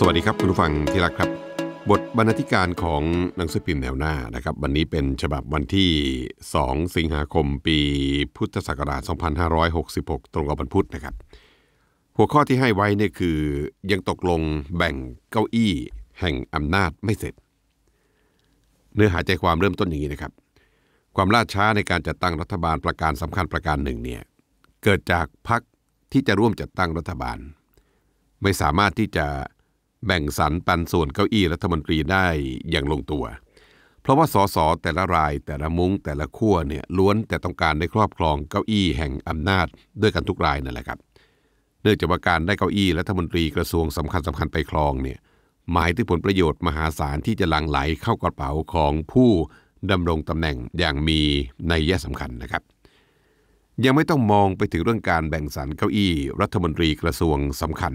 สวัสดีครับคุณผู้ฟังที่รักครับบทบรรณาธิการของหนังสือพิมพ์แนวหน้านะครับ วันนี้เป็นฉบับวันที่ 2 สิงหาคม ปี พุทธศักราช2566 ตรงกับวันพุธนะครับ หัวข้อที่ให้ไว้เนี่ยคือยังตกลงแบ่งเก้าอี้แห่งอำนาจไม่เสร็จ เนื้อหาใจความเริ่มต้นอย่างนี้นะครับ ความล่าช้าในการจัดตั้งรัฐบาลประการสำคัญประการหนึ่งเนี่ยเกิดจากพรรคที่จะร่วมจัดตั้งรัฐบาล ไม่สามารถที่จะแบ่งสรรปันส่วนเก้าอี้รัฐมนตรีได้อย่างลงตัว เพราะว่าสสแต่ละรายแต่ละมุง้งแต่ละขั้วเนี่ยล้วนแต่ต้องการได้ครอบครองเก้าอี้แห่งอำนาจด้วยกันทุกรายนั่นแหละครับ เนื่องจากว่าการได้เก้าอี้รัฐมนตรีกระทรวงสำคัญสำคัญไปครองเนี่ยหมายถึงผลประโยชน์มหาศาลที่จะหลั่งไหลเข้ากระเป๋าของผู้ดำรงตำแหน่งอย่างมีนัยสำคัญนะครับ ยังไม่ต้องมองไปถึงเรื่องการแบ่งสรรเก้าอี้ รัฐมนตรีกระทรวงสำคัญ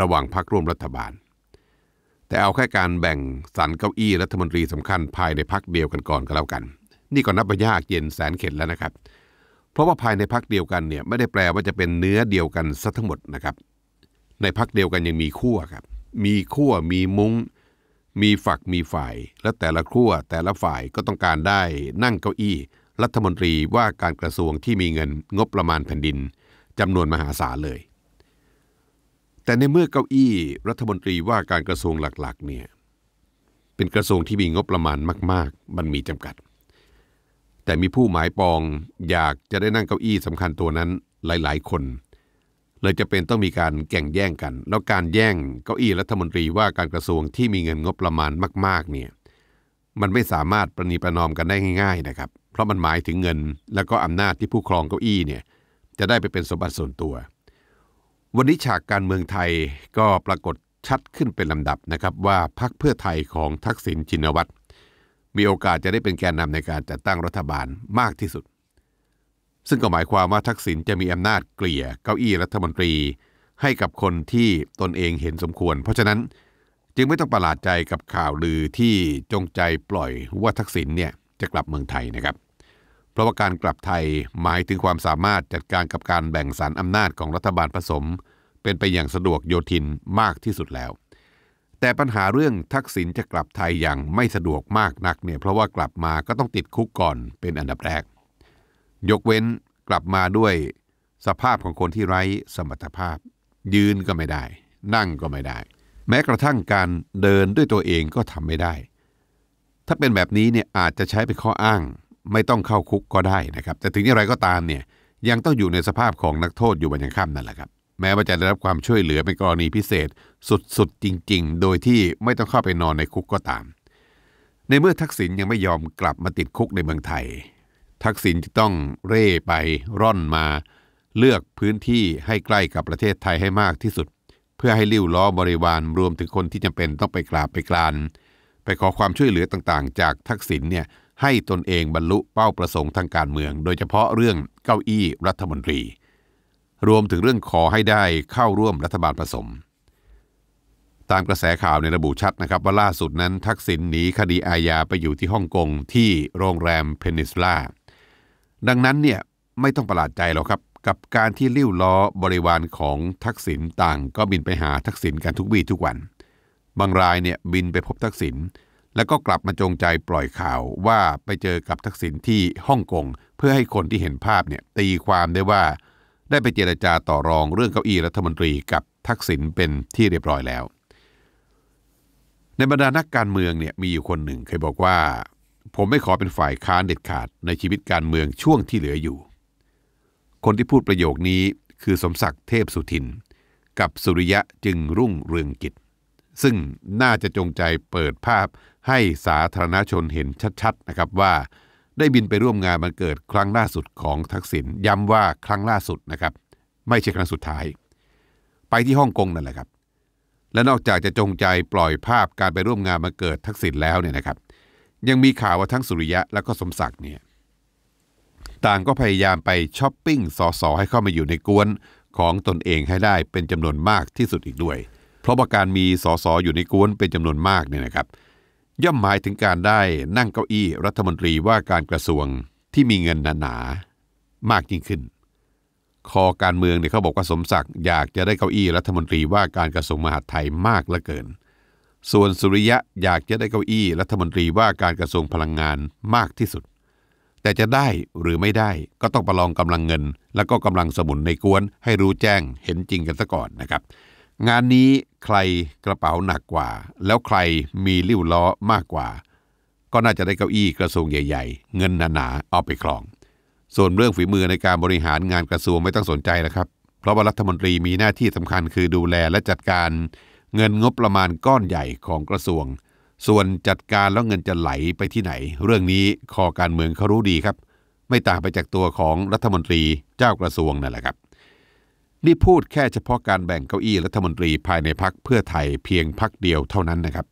ระหว่างพรรคร่วมรัฐบาลแต่เอาแค่การแบ่งสรรเก้าอี้รัฐมนตรีสำคัญภายในพักเดียวกันก่อนก็แล้วกัน นี่ก็นับไปยากเย็นแสนเข็ดแล้วนะครับ เพราะว่าภายในพักเดียวกันเนี่ยไม่ได้แปลว่าจะเป็นเนื้อเดียวกันซะทั้งหมดนะครับ ในพักเดียวกันยังมีขั้วครับ มีขั้วมีมุง้ง มีฝักมีฝ่าย และแต่ละขั้วแต่ละฝ่ายก็ต้องการได้ นั่งเก้าอี้ รัฐมนตรีว่าการกระทรวงที่มีเงินงบประมาณแผ่นดินจำนวนมหาศาลเลยแต่ในเมื่อเก้าอี้รัฐมนตรีว่าการกระทรวงหลักๆเนี่ยเป็นกระทรวงที่มีงบประมาณมากๆ มันมีจำกัด แต่มีผู้หมายปองอยากจะได้นั่งเก้าอี้สำคัญตัวนั้นหลายๆ คน เลยจะเป็นต้องมีการแข่งแย่งกัน แล้วการแย่งเก้าอี้รัฐมนตรีว่าการกระทรวงที่มีเงินงบประมาณมากๆเนี่ยมันไม่สามารถประนีประนอมกันได้ง่ายๆนะครับเพราะมันหมายถึงเงินแล้วก็อำนาจที่ผู้ครองเก้าอี้เนี่ยจะได้ไปเป็นสมบัติส่วนตัววันนี้ฉากการเมืองไทยก็ปรากฏชัดขึ้นเป็นลำดับนะครับ ว่าพรรคเพื่อไทยของทักษิณชินวัตรมีโอกาสจะได้เป็นแกนนำในการจัดตั้งรัฐบาลมากที่สุด ซึ่งก็หมายความว่าทักษิณจะมีอำนาจเกลี่ยเก้าอี้รัฐมนตรี ให้กับคนที่ตนเองเห็นสมควรเพราะฉะนั้นจึงไม่ต้องประหลาดใจกับข่าวลือที่จงใจปล่อยว่าทักษิณเนี่ยจะกลับเมืองไทยนะครับเพราะว่าการกลับไทยหมายถึงความสามารถจัดการกับการแบ่งสรรอำนาจของรัฐบาลผสม เป็นไปอย่างสะดวกโยทินมากที่สุดแล้ว แต่ปัญหาเรื่องทักษิณจะกลับไทยอย่างไม่สะดวกมากนักเนี่ยเพราะว่ากลับมาก็ต้องติดคุกก่อนเป็นอันดับแรก ยกเว้นกลับมาด้วยสภาพของคนที่ไร้สมรรถภาพ ยืนก็ไม่ได้ นั่งก็ไม่ได้ แม้กระทั่งการเดินด้วยตัวเองก็ทำไม่ได้ ถ้าเป็นแบบนี้เนี่ยอาจจะใช้เป็นข้ออ้างไม่ต้องเข้าคุกก็ได้นะครับ แต่ถึงอย่างไรก็ตามเนี่ยยังต้องอยู่ในสภาพของนักโทษอยู่บนยังค่ำนั่นแหละครับ แม้ว่าจะได้รับความช่วยเหลือเป็นกรณีพิเศษสุดๆจริง ๆ โดยที่ไม่ต้องเข้าไปนอนในคุกก็ตาม ในเมื่อทักษิณยังไม่ยอมกลับมาติดคุกในเมืองไทย ทักษิณจะต้องเร่ไปร่อนมา เลือกพื้นที่ให้ใกล้กับประเทศไทยให้มากที่สุด เพื่อให้ลิ้วล้อบริวารรวมถึงคนที่จำเป็นต้องไปกราบไปกรานไปขอความช่วยเหลือต่างๆ จากทักษิณเนี่ยให้ตนเองบรรลุเป้าประสงค์ทางการเมือง โดยเฉพาะเรื่องเก้าอี้รัฐมนตรี รวมถึงเรื่องขอให้ได้เข้าร่วมรัฐบาลผสม ตามกระแสข่าวในระบุชัดนะครับว่าล่าสุดนั้นทักษิณหนีคดีอาญาไปอยู่ที่ฮ่องกงที่โรงแรมเพนิสลาดังนั้นเนี่ยไม่ต้องประหลาดใจหรอกครับ กับการที่ลิ้วล้อบริวารของทักษิณต่างก็บินไปหาทักษิณกันทุกวี่ทุกวัน บางรายเนี่ยบินไปพบทักษิณแล้วก็กลับมาจงใจปล่อยข่าวว่าไปเจอกับทักษิณที่ฮ่องกง เพื่อให้คนที่เห็นภาพเนี่ยตีความได้ว่า ได้ไปเจรจาต่อรองเรื่องเก้าอี้รัฐมนตรีกับทักษิณเป็นที่เรียบร้อยแล้ว ในบรรดานักการเมืองเนี่ยมีอยู่คนหนึ่งเคยบอกว่า ผมไม่ขอเป็นฝ่ายค้านเด็ดขาดในชีวิตการเมืองช่วงที่เหลืออยู่ คนที่พูดประโยคนี้คือสมศักดิ์เทพสุทิน กับสุริยะจึงรุ่งเรืองกิจซึ่งน่าจะจงใจเปิดภาพให้สาธารณชนเห็นชัดๆ นะครับ ว่าได้บินไปร่วมงานมันเกิดครั้งล่าสุดของทักษิณย้ำว่าครั้งล่าสุดนะครับ ไม่ใช่ครั้งสุดท้าย ไปที่ฮ่องกงนั่นแหละครับ และนอกจากจะจงใจปล่อยภาพการไปร่วมงานมาเกิดทักษิณแล้วเนี่ยนะครับ ยังมีข่าวว่าทั้งสุริยะและก็สมศักดิ์เนี่ยต่างก็พยายามไปช้อปปิ้งสอสอให้เข้ามาอยู่ในกวนของตนเองให้ได้เป็นจำนวนมากที่สุดอีกด้วย เพราะว่าการมีสอสออยู่ในกวนเป็นจำนวนมากเนี่ยนะครับย่อมหมายถึงการได้นั่งเก้าอี้รัฐมนตรีว่าการกระทรวงที่มีเงินหนาๆมากยิ่งขึ้นคอการเมืองเนี่ยเขาบอกว่าสมศักดิ์อยากจะได้เก้าอี้รัฐมนตรีว่าการกระทรวงมหาดไทยมากเหลือเกิน ส่วนสุริยะอยากจะได้เก้าอี้รัฐมนตรีว่าการกระทรวงพลังงานมากที่สุด แต่จะได้หรือไม่ได้ ก็ต้องประลองกำลังเงินและก็กำลังสมุนในกวนให้รู้แจ้งเห็นจริงกันซะก่อนนะครับงานนี้ใครกระเป๋าหนักกว่าแล้วใครมีลิ้วล้อมากกว่าก็น่าจะได้เก้าอี้กระทรวงใหญ่ๆ เงินหนาๆเอาไปครอง ส่วนเรื่องฝีมือในการบริหารงานกระทรวงไม่ต้องสนใจนะครับ เพราะว่ารัฐมนตรีมีหน้าที่สำคัญคือดูแลและจัดการเงินงบประมาณก้อนใหญ่ของกระทรวง ส่วนจัดการแล้วเงินจะไหลไปที่ไหน เรื่องนี้คอการเมืองเขารู้ดีครับ ไม่ต่างไปจากตัวของรัฐมนตรีเจ้ากระทรวงนั่นแหละครับนี่พูดแค่เฉพาะการแบ่งเก้าอี้รัฐมนตรีภายในพักเพื่อไทยเพียงพักเดียวเท่านั้นนะครับ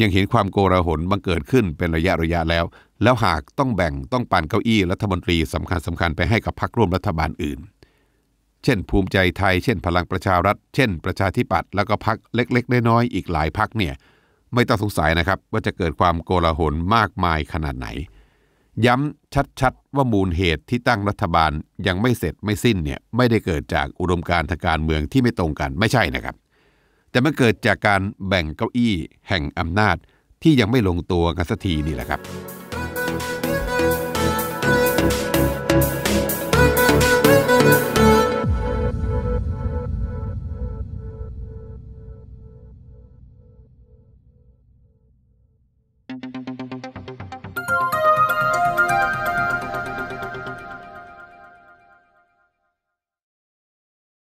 ยังเห็นความโกราหลบังเกิดขึ้นเป็นระยะระยะแล้ว แล้วหากต้องแบ่งต้องปันเก้าอี้รัฐมนตรี สำคัญสำคัญไปให้กับพักร่วมรัฐบาลอื่น เช่นภูมิใจไทยเช่น พลังประชารัฐ เช่นประชาธิปัตย์แล้วก็พักเล็ก ๆ น้อยๆอีกหลายพักเนี่ยไม่ต้องสงสัยนะครับ ว่าจะเกิดความโกลาหลมากมายขนาดไหนย้ำชัดๆ ว่ามูลเหตุที่ตั้งรัฐบาลยังไม่เสร็จไม่สิ้นเนี่ย ไม่ได้เกิดจากอุดมการทางการเมืองที่ไม่ตรงกันไม่ใช่นะครับแต่มันเกิดจากการแบ่งเก้าอี้แห่งอำนาจที่ยังไม่ลงตัวกันสักทีนี่แหละครับ